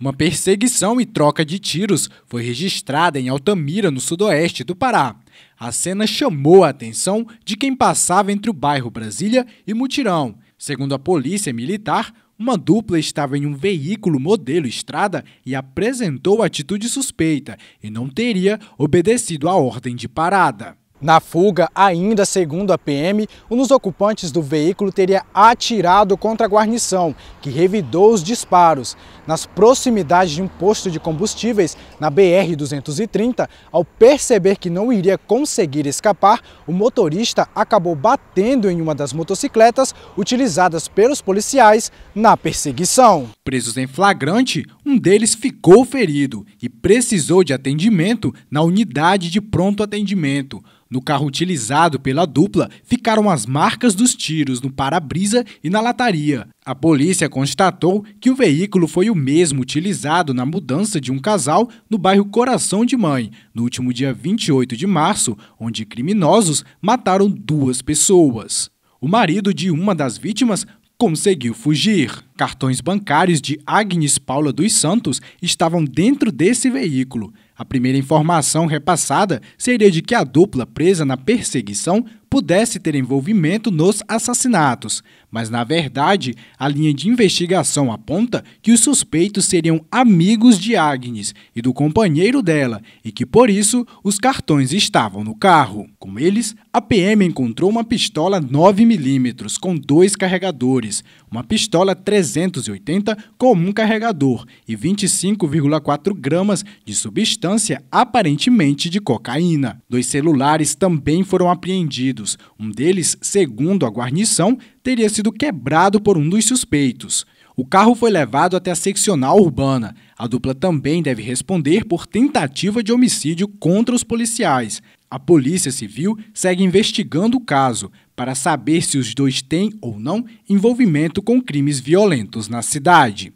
Uma perseguição e troca de tiros foi registrada em Altamira, no sudoeste do Pará. A cena chamou a atenção de quem passava entre o bairro Brasília e Mutirão. Segundo a polícia militar, uma dupla estava em um veículo modelo estrada e apresentou atitude suspeita e não teria obedecido à ordem de parada. Na fuga, ainda segundo a PM, um dos ocupantes do veículo teria atirado contra a guarnição, que revidou os disparos. Nas proximidades de um posto de combustíveis, na BR-230, ao perceber que não iria conseguir escapar, o motorista acabou batendo em uma das motocicletas utilizadas pelos policiais na perseguição. Presos em flagrante, um deles ficou ferido e precisou de atendimento na unidade de pronto atendimento. No carro utilizado pela dupla ficaram as marcas dos tiros no para-brisa e na lataria. A polícia constatou que o veículo foi o mesmo utilizado na mudança de um casal no bairro Coração de Mãe, no último dia 28 de março, onde criminosos mataram duas pessoas. O marido de uma das vítimas conseguiu fugir. Cartões bancários de Agnes Paula dos Santos estavam dentro desse veículo. A primeira informação repassada seria de que a dupla presa na perseguição pudesse ter envolvimento nos assassinatos, mas na verdade a linha de investigação aponta que os suspeitos seriam amigos de Agnes e do companheiro dela e que por isso os cartões estavam no carro. Com eles, a PM encontrou uma pistola 9mm com dois carregadores, uma pistola 380 com um carregador e 25,4 gramas de substância substância aparentemente de cocaína. Dois celulares também foram apreendidos. Um deles, segundo a guarnição, teria sido quebrado por um dos suspeitos. O carro foi levado até a seccional urbana. A dupla também deve responder por tentativa de homicídio contra os policiais. A Polícia Civil segue investigando o caso para saber se os dois têm ou não envolvimento com crimes violentos na cidade.